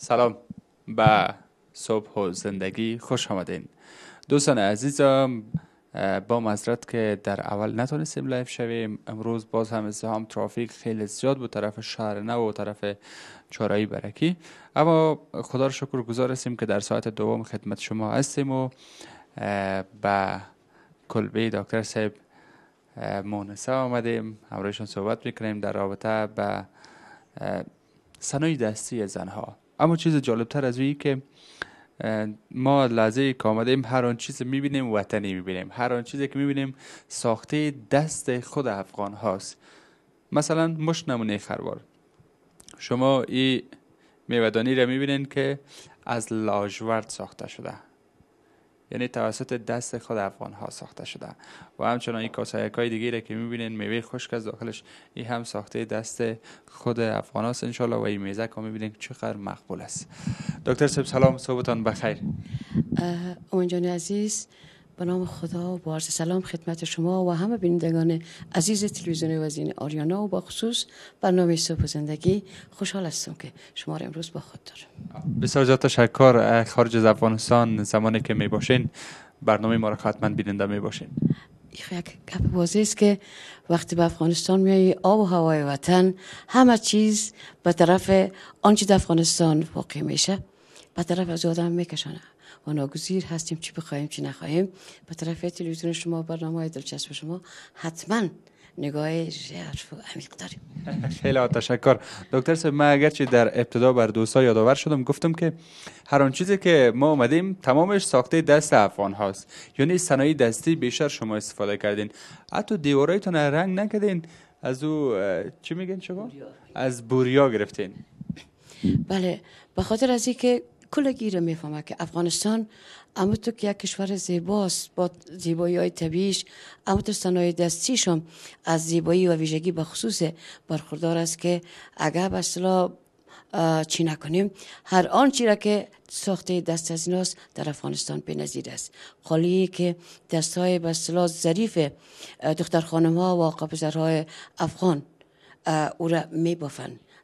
سلام به صبح و زندگی خوش آمدین دوستان عزیزم با مذرت که در اول نتونستیم لایف شویم امروز باز هم هم ترافیک خیلی زیاد بود طرف شهر نو و طرف چارایی برکی اما خدا رو شکر گذار هستیم که در ساعت دوم خدمت شما هستیم و به کلبه دکتر صاحب مونسا آمدیم همراهشون صحبت میکنیم در رابطه به صنایع دستی زنها اما چیز جالبتر از این که ما لحظه که آمدیم هر آن چیز میبینیم وطنی میبینیم هر آن چیزی که میبینیم ساخته دست خود افغان هاست مثلا مش نمونه خروار شما این میوهدانی را میبینین که از لاجورد ساخته شده یعنی توسط دست خود افغان ها ساخته شده و همچنان این کاسایک های دیگه که میبینین میوه خشک از داخلش این هم ساخته دست خود افغان هاست انشالله و این میزک ها میبینین چقدر مقبول است دکتر سب سلام صحبتان بخیر اونجان عزیز به نام خدا و با عرض سلام خدمت شما و همه بینندگان عزیز تلویزیون وزین آریانا و با خصوص برنامه صبح زندگی خوشحال هستم که شما را امروز با خود دارم بسیار زیاد تشکر خارج از افغانستان زمانی که می باشین برنامه ما را حتما بیننده می باشین یک گپ واضح است که وقتی به افغانستان میایی آب و هوای وطن همه چیز به طرف آنچه در افغانستان واقع میشه به طرف از آدم میکشانه و ناگزیر هستیم چی بخوایم چی نخواهیم به طرف تلویزیون شما برنامه های دلچسب شما حتما نگاه ژرف عمیق داریم خیلی تشکر دکتر صاحب من اگرچه در ابتدا بر دوستا یادآور شدم گفتم که هر آن چیزی که ما اومدیم تمامش ساخته دست افغان هاست یعنی صنایع دستی بیشتر شما استفاده کردین حتی دیوارایتون رنگ نکردین از او چی میگن شما از بوریا گرفتین بله به خاطر از اینکه کلگی رو میفهمه که افغانستان اما تو که یک کشور زیباست با زیبایی های طبیعیش اما تو صنایع دستیش هم از زیبایی و ویژگی به خصوص برخوردار است که اگر به چی نکنیم هر چی را که ساخته دست از ایناست در افغانستان به نظیر است خالی که دست های به زریف ظریف دختر خانم ها و قبضر افغان او را می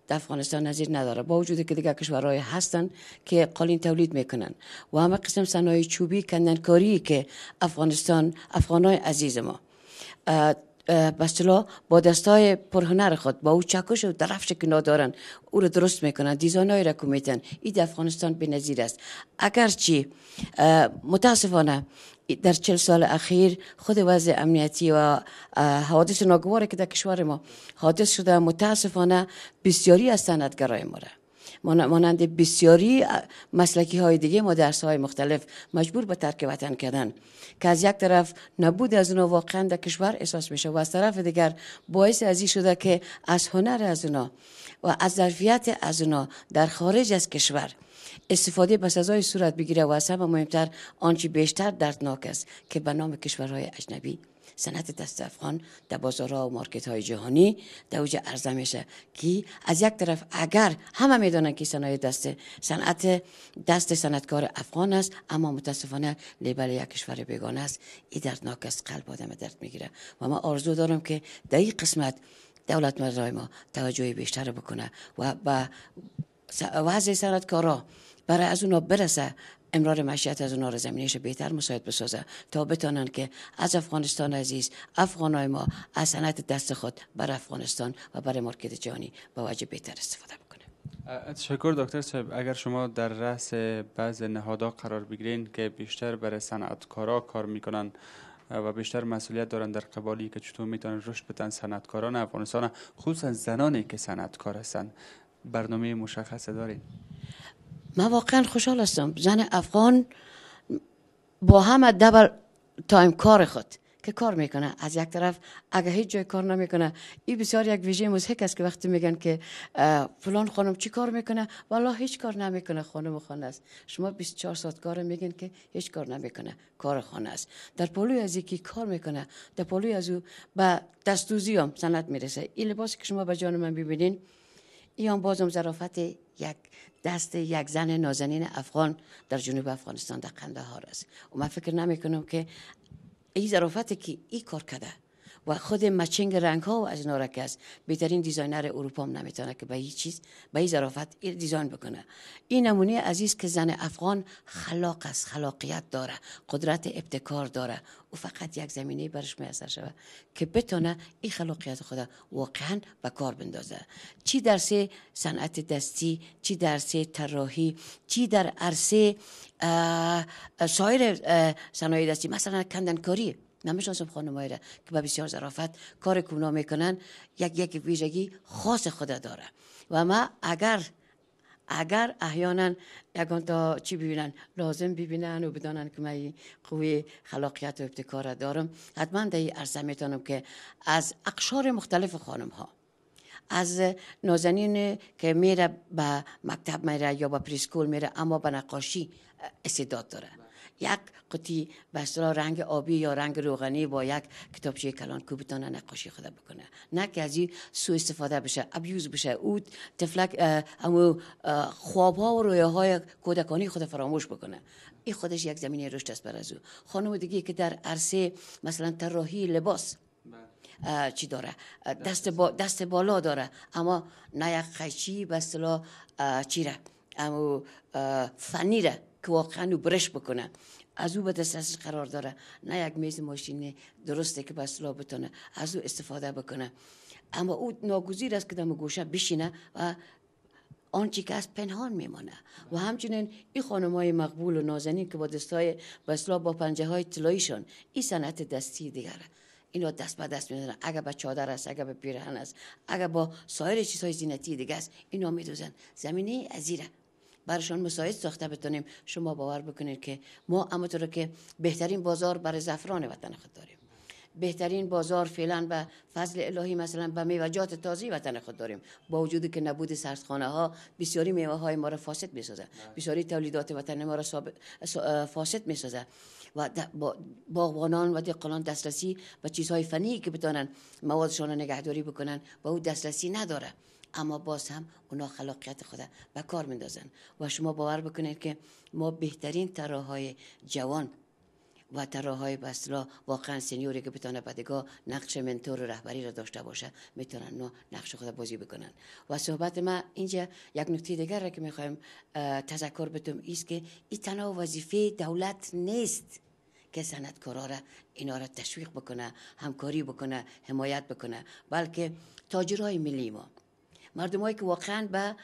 در افغانستان نظیر نداره با وجودی که دیگر کشورهای هستن که قالین تولید میکنن و همه قسم صنایع چوبی کندنکاری که افغانستان افغانای عزیز ما بستلا با دستای پرهنر خود با او چکش و درفش که ندارن او رو درست میکنن های را کومیتن ای این افغانستان به نظیر است اگرچه متاسفانه در چل سال اخیر خود وضع امنیتی و حوادث ناگواره که در کشور ما حادث شده متاسفانه بسیاری از سندگرای ما را مانند بسیاری مسلکی های دیگه ما درس های مختلف مجبور به ترک وطن کردن که از یک طرف نبود از اونا واقعا در کشور احساس میشه و از طرف دیگر باعث از این شده که از هنر از اونا و از ظرفیت از اونا در خارج از کشور استفاده به سزای صورت بگیره و از همه مهمتر آنچه بیشتر دردناک است که به نام کشورهای اجنبی صنعت دست افغان در بازارها و مارکت های جهانی در اوج عرضه میشه که از یک طرف اگر همه میدانن که صنایع دست صنعت دست صنعتکار افغان است اما متاسفانه لیبل یک کشور بیگانه است این دردناک است قلب آدم درد میگیره و من آرزو دارم که در این قسمت دولت مردای ما توجه بیشتر بکنه و به وضع صنعتکارا برای از اونا برسه امرار مشیت از اونها زمینیش بهتر مساعد بسازه تا بتانن که از افغانستان عزیز افغانای ما از صنعت دست خود بر افغانستان و برای مارکت جهانی به وجه بهتر استفاده بکنه تشکر دکتر صاحب اگر شما در رأس بعض نهادها قرار بگیرین که بیشتر برای صنعتکارا کار میکنن و بیشتر مسئولیت دارن در قبالی که چطور میتونن رشد بدن صنعتکاران افغانستان خصوصا زنانی که صنعتکار هستند برنامه مشخصه دارین من واقعا خوشحال هستم زن افغان با همه دبل تایم کار خود که کار میکنه از یک طرف اگه هیچ جای کار نمیکنه این بسیار یک ویژه مزهک است که وقتی میگن که فلان خانم چی کار میکنه والله هیچ کار نمیکنه خانم خانه است شما 24 ساعت کار میگن که هیچ کار نمیکنه کار خانه است در پلوی از یکی کار میکنه در پلوی از او به دستوزی هم سنت میرسه این لباس که شما به جان من ببینین این هم بازم ظرافت یک دست یک زن نازنین افغان در جنوب افغانستان در قندهار است و من فکر نمیکنم که این ظرافت که این کار کده و خود مچنگ رنگ ها و از نورکس است بهترین دیزاینر اروپا هم نمیتونه که به هیچ چیز به این ظرافت دیزاین بکنه این نمونه عزیز که زن افغان خلاق است خلاقیت داره قدرت ابتکار داره او فقط یک زمینه برش میسر شوه که بتونه این خلاقیت خود واقعا به کار بندازه چی در صنعت دستی چی در طراحی چی در عرصه سایر صنایع دستی مثلا کندنکاری نمیشناسم خانم را که با بسیار ظرافت کار کونا میکنن یک یک ویژگی خاص خود داره و ما اگر اگر احیانا یکان تا چی ببینن لازم ببینن و بدانن که من قوی خلاقیت و ابتکار دارم حتما در این عرصه میتونم که از اقشار مختلف خانم ها از نازنین که میره به مکتب میره یا به پریسکول میره اما به نقاشی استعداد داره یک قطی بسرا رنگ آبی یا رنگ روغنی با یک کتابچه کلان کوبتان نقاشی خدا بکنه نه که از این سو استفاده بشه ابیوز بشه او تفلک امو خواب ها و رویه های کودکانی خود فراموش بکنه این خودش یک زمینه رشد است بر از او خانم دیگه که در عرصه مثلا طراحی لباس بله. چی داره دست, با دست بالا داره اما نه یک خیچی به اصطلاح چیره اما فنیره که واقعا او برش بکنه از او به دسترسش قرار داره نه یک میز ماشین درسته که بس بتونه از او استفاده بکنه اما او ناگزیر است که در گوشه بشینه و آنچه که از پنهان میمانه و همچنین این های مقبول و نازنین که با دستای بسلا با پنجه های شون این صنعت دستی دیگره اینا دست به دست میدن اگر به چادر است اگر به پیرهن است اگر با سایر چیزهای زینتی دیگه است اینا میدوزن زمینه ازیره برشان مساعد ساخته بتونیم شما باور بکنید که ما اما که بهترین بازار برای زفران وطن خود داریم بهترین بازار فعلا به فضل الهی مثلا به میوجات تازی وطن خود داریم با وجودی که نبود سرخانه ها بسیاری میوه های ما را فاسد میسازه بسیاری تولیدات وطن ما را فاسد میسازه و باغبانان و دقلان دسترسی و چیزهای فنی که بتانن موادشان را نگهداری بکنن و او دسترسی نداره اما باز هم اونا خلاقیت خدا به کار میندازن و شما باور بکنید که ما بهترین تراهای جوان و تراهای بسلا واقعا سنیوری که بتونه بدگاه نقش منتور و رهبری را داشته باشه میتونن نو نقش خود بازی بکنن و صحبت ما اینجا یک نکته دیگر را که میخوایم تذکر بتم ایست که این تنها وظیفه دولت نیست که صنعتکارا را اینا را تشویق بکنه همکاری بکنه حمایت بکنه بلکه تاجرهای ملی ما مردمایی که واقعا به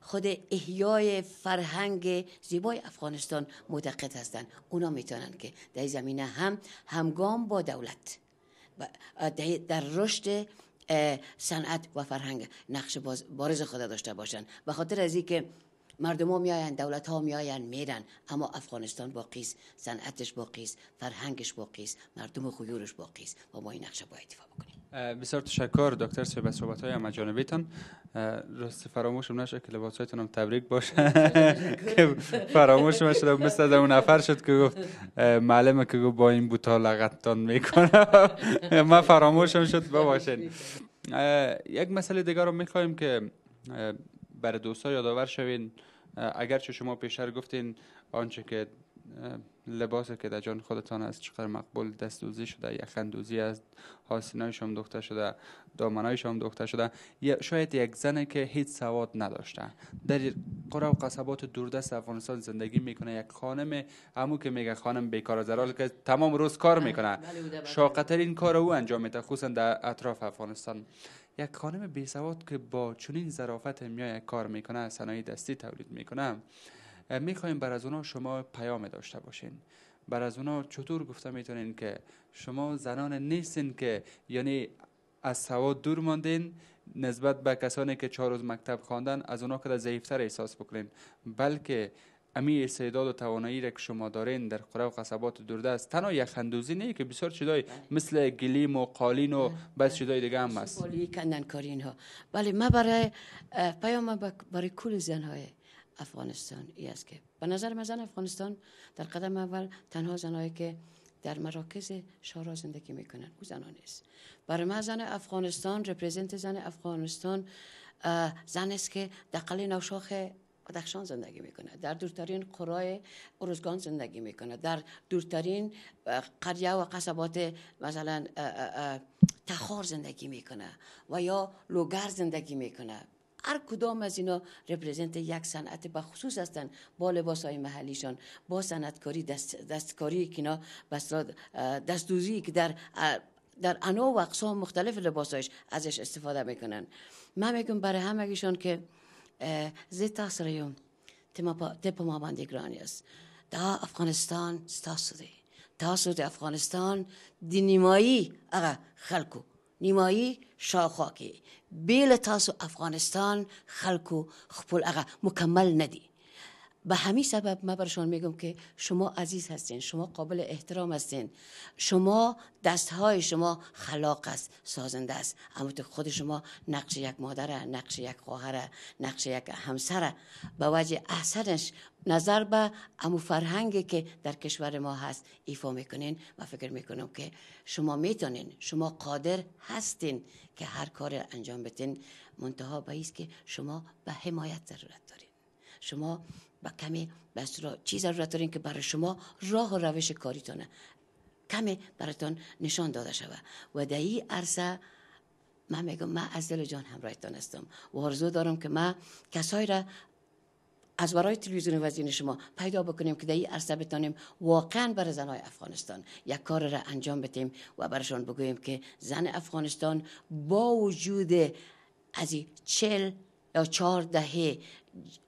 خود احیای فرهنگ زیبای افغانستان معتقد هستند اونا میتونند که در زمینه هم همگام با دولت در رشد صنعت و فرهنگ نقش بارز خود داشته باشند و خاطر از اینکه مردم ها میاین دولت ها میاین میرن اما افغانستان باقی است صنعتش باقی است فرهنگش باقی است مردم خیورش باقی است و ما این نقشه باید اتفاق بکنیم بسیار تشکر دکتر صاحب از صحبت های امجانبیتان راست فراموشم نشه که لباسایتون هم تبریک باشه که فراموشم شده مثل از اون نفر شد که گفت معلمه که گفت با این بوتا لغتتان میکنم من فراموشم شد بباشین یک مسئله دیگر رو میخوایم که برای دوستا یادآور شوین اگرچه شما پیشتر گفتین آنچه که لباس که در جان خودتان است چقدر مقبول دست دوزی شده یا خندوزی است حاسینای شما دختر شده دامنای شما دخته شده شاید یک زنه که هیچ سواد نداشته در قره و قصبات دوردست افغانستان زندگی میکنه یک خانم امو که میگه خانم بیکار حال که تمام روز کار میکنه این کار او انجام میده خصوصا در اطراف افغانستان یک خانم بی سواد که با چنین ظرافت میای کار میکنه صنایع دستی تولید میکنه میخوایم بر از اونا شما پیام داشته باشین بر از اونا چطور گفته میتونین که شما زنان نیستین که یعنی از سواد دور ماندین نسبت به کسانی که چهار روز مکتب خواندن از اونا که ضعیفتر احساس بکنین بلکه امی استعداد و توانایی را که شما دارین در قره و قصبات دوردست تنها یک خندوزی نیست که بسیار چیزای بله. مثل گلیم و قالین و بس بله، بله. چیزای دیگه هم هست کندن کارین ها بله ما برای پیام برای کل های افغانستان ای است که به نظر ما زن افغانستان در قدم اول تنها زنهایی که در مراکز شورا زندگی میکنن او زنان است برای ما زن افغانستان رپرزنت زن افغانستان زن است که دقل نوشاخ بدخشان زندگی میکنه در دورترین قرای اروزگان زندگی میکنه در دورترین قریه و قصبات مثلا تخار زندگی میکنه و یا لوگر زندگی میکنه هر کدام از اینا رپرزنت یک صنعت به خصوص هستن با لباس های محلیشان با صنعتکاری دست، دستکاری که اینا دستوزی که در در انواع و اقسام مختلف لباسایش ازش استفاده میکنن من میگم برای همگیشان که زه تاسو سره یم ته په ما باندې ګران یاست دا افغانستان ستاسو دی تاسو د افغانستان د نیمایي هغه خلکو نیمایي شاوخوا کې بې له تاسو افغانستان خلکو خپل هغه مکمل نه دی به همین سبب من برشان میگم که شما عزیز هستین شما قابل احترام هستین شما دستهای شما خلاق است سازنده است اما خود شما نقش یک مادره، نقش یک خواهر نقش یک همسره. به وجه احسنش نظر به امو فرهنگی که در کشور ما هست ایفا میکنین و فکر میکنم که شما میتونین شما قادر هستین که هر کار انجام بدین منتها به که شما به حمایت ضرورت دارین شما با کمی چی ضرورت دارین که برای شما راه و روش کاریتونه کمی براتون نشان داده شوه و در این عرصه من میگم من از دل جان همراهتان هستم و آرزو دارم که من کسایی را از برای تلویزیون وزین شما پیدا بکنیم که در این عرصه بتانیم واقعا برای زنهای افغانستان یک کار را انجام بتیم و برشان بگویم که زن افغانستان با وجود از چل یا چهار دهه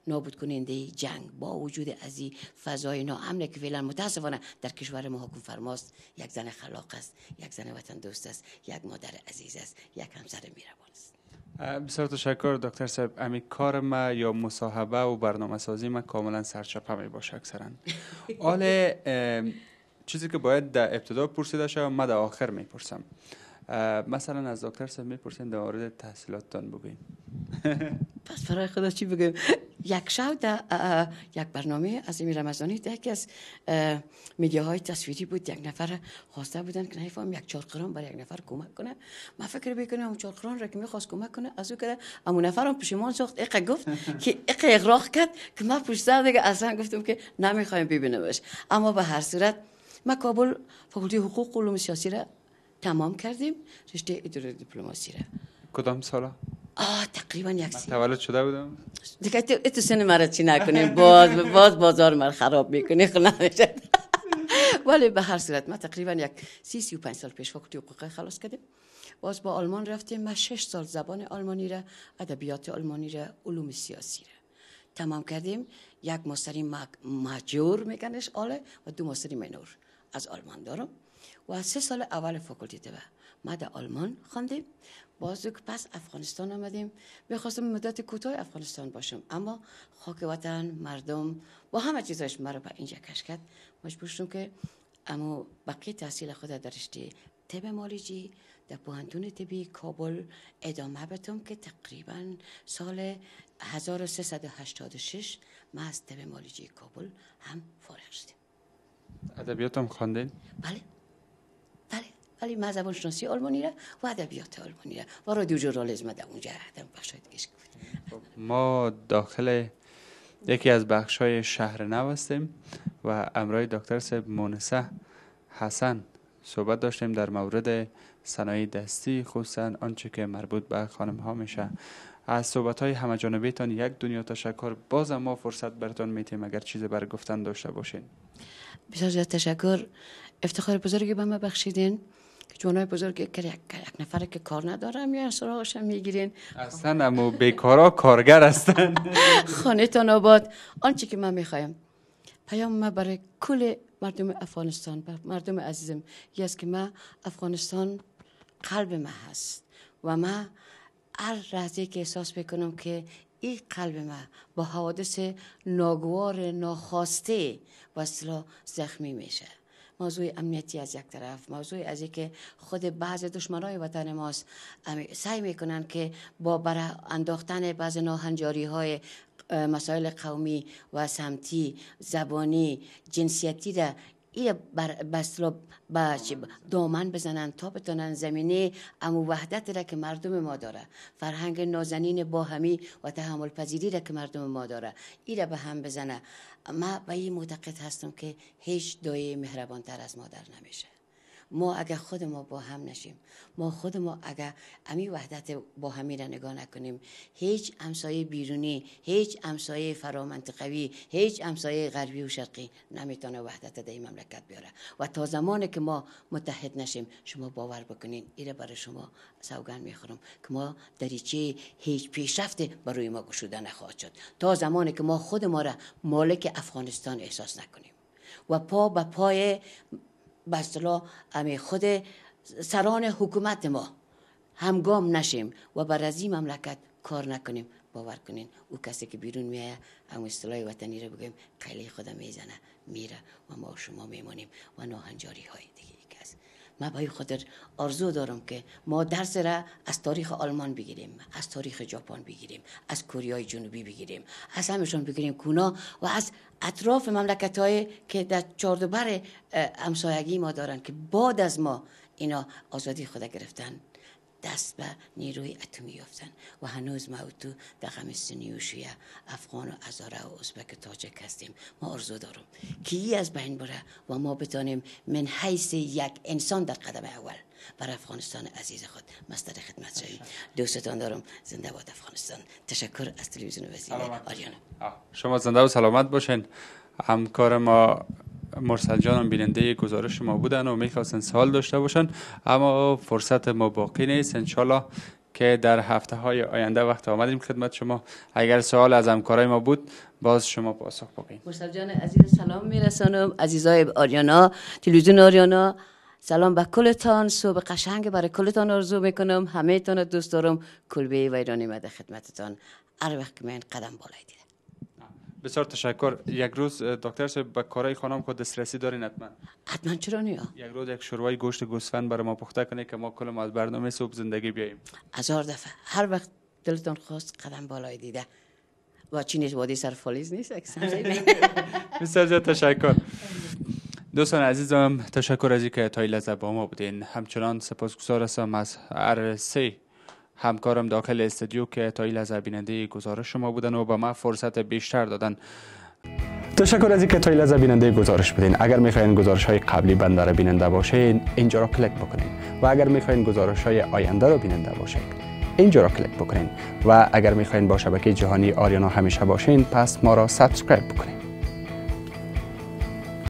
نابود کننده جنگ با وجود از این فضای ناامنه که فعلا متاسفانه در کشور ما حکم فرماست یک زن خلاق است یک زن وطن دوست است یک مادر عزیز است یک همسر میروان است بسیار تشکر دکتر صاحب امی کار ما یا مصاحبه و برنامه سازی ما کاملا سرچپه می باشه اکثرا حال چیزی که باید در ابتدا پرسیده شود ما در آخر میپرسم مثلا از دکتر صاحب میپرسین در مورد تحصیلاتتان بگوین پس برای خدا چی بگم یک شب در یک برنامه از امیر رمضانی در یکی از های تصویری بود یک نفر خواسته بودن که نفهم یک چارقران برای یک نفر کمک کنه من فکر بکنم اون چارقران را که میخواست کمک کنه از او کده اما نفرم پشیمان شد اقه گفت که اقه اغراق کرد که من پشتر دیگه اصلا گفتم که نمیخوایم ببینمش اما به هر صورت من کابل فاکولتی حقوق علوم سیاسی را تمام کردیم رشته اداره دیپلماسی را کدام سالا؟ آه تقریبا یک سال تولد شده بودم دیگه تو سن مرا چی نکنیم باز باز بازار مرا خراب میکنی خونه خب، ولی به هر صورت ما تقریبا یک سی و پنج سال پیش فاکولته حقوقی خلاص کردیم باز با آلمان رفتیم ما شش سال زبان آلمانی را ادبیات آلمانی را علوم سیاسی را تمام کردیم یک ماستری ماجور میگنش آله و دو ماستری منور از آلمان دارم و از سه سال اول فاکولتیته و ما در آلمان خواندیم باز که پس افغانستان آمدیم میخواستم مدت کوتاه افغانستان باشم اما خاک وطن مردم با همه چیزش مرا به اینجا کش کرد مجبور شدم که اما بقیه تحصیل خود در رشته طب مالیجی در پوهنتون طبی کابل ادامه بتم که تقریبا سال 1386 ما از طب مالیجی کابل هم فارغ شدیم ادبیات هم خواندین بله ولی زبان شناسی آلمانی را و ادبیات آلمانی را و رادیو ژورنالیسم در اونجا هم بخش دیگه ما داخل یکی از بخش های شهر نو هستیم و امرای دکتر سب مونسه حسن صحبت داشتیم در مورد صنایع دستی خصوصا آنچه که مربوط به خانم ها میشه از صحبت های همه یک دنیا تشکر باز ما فرصت براتان میتیم اگر چیزی بر گفتن داشته باشین بسیار تشکر افتخار بزرگی به ما بخشیدین که های بزرگ یک نفر که کار ندارم یا سراغش میگیرین اصلا اما بیکارا کارگر هستن خانه تان آباد آنچه که من میخوایم پیام ما برای کل مردم افغانستان مردم عزیزم یه است که ما افغانستان قلب ما هست و ما هر لحظه که احساس بکنم که این قلب ما با حوادث ناگوار ناخواسته و زخمی میشه موضوع امنیتی از یک طرف موضوع از که خود بعضی دشمنای وطن ما سعی میکنن که با بر انداختن بعض ناهنجاری های مسائل قومی و سمتی زبانی جنسیتی را ای بسلو با دامن بزنن تا بتونن زمینه امو وحدت را که مردم ما داره فرهنگ نازنین باهمی و تحمل پذیری را که مردم ما داره ای را به هم بزنه ما به این معتقد هستم که هیچ دایه تر از مادر نمیشه ما اگر خود ما با هم نشیم ما خود ما اگر امی وحدت با همی را نگاه نکنیم هیچ امسایه بیرونی هیچ امسایه فرامنطقوی هیچ امسایه غربی و شرقی نمیتونه وحدت در این مملکت بیاره و تا زمانی که ما متحد نشیم شما باور بکنین ایره برای شما سوگن میخورم که ما دریچه هیچ پیشرفت برای ما گشوده نخواهد شد تا زمانی که ما خود ما را مالک افغانستان احساس نکنیم و پا به پای به اصطلاح خود سران حکومت ما همگام نشیم و بر از مملکت کار نکنیم باور کنین او کسی که بیرون میایه هم اصطلاح وطنی رو بگیم قلی خودم میزنه میره و ما شما میمانیم و ناهنجاری های ما برای خاطر آرزو دارم که ما درس را از تاریخ آلمان بگیریم از تاریخ ژاپن بگیریم از کره جنوبی بگیریم از همشون بگیریم کونا و از اطراف مملکت که در چاردوبر همسایگی ما دارن که بعد از ما اینا آزادی خوده گرفتن دست به نیروی اتمی یافتن و هنوز ما تو و سنیوشیه افغان و ازاره و ازبک تاجک هستیم ما ارزو دارم کی ای از بین بره و ما بتانیم من حیث یک انسان در قدم اول بر افغانستان عزیز خود مستر خدمت شویم دوستتان دارم زنده باد افغانستان تشکر از تلویزیون وزیر آریانا شما زنده و سلامت باشین همکار ما مرسل جانم بیننده گزارش ما بودن و میخواستن سوال داشته باشن اما فرصت ما باقی نیست انشالله که در هفته های آینده وقت آمدیم خدمت شما اگر سوال از همکارای ما بود باز شما پاسخ بگین. مرسل جان عزیز سلام میرسانم عزیزای آریانا تلویزیون آریانا سلام به کلتان صبح قشنگ برای کلتان آرزو میکنم همه تان دوست دارم کلبه و ایرانی مده خدمتتان هر وقت من قدم بالای بسیار تشکر یک روز دکتر صاحب به کارای خانم خود دسترسی دارین حتما حتما چرا نیا یک روز یک شوروای گوشت گوسفند برای ما پخته کنه که ما کلم از برنامه صبح زندگی بیاییم هزار دفعه هر وقت دلتون خواست قدم بالای دیده و چی نیست وادی سر نیست بسیار زیاد تشکر دوستان عزیزم تشکر از اینکه تا لحظه با ما بودین همچنان سپاسگزارم هستم از سه همکارم داخل استودیو که تا این بیننده گزارش شما بودن و به ما فرصت بیشتر دادن تشکر از اینکه تا لحظه بیننده گزارش بدین اگر میخواین گزارش های قبلی بنده را بیننده باشین اینجا را کلیک بکنین و اگر میخواین گزارش های آینده را بیننده باشین اینجا را کلیک بکنین و اگر میخواین با شبکه جهانی آریانا همیشه باشین پس ما را سابسکرایب بکنین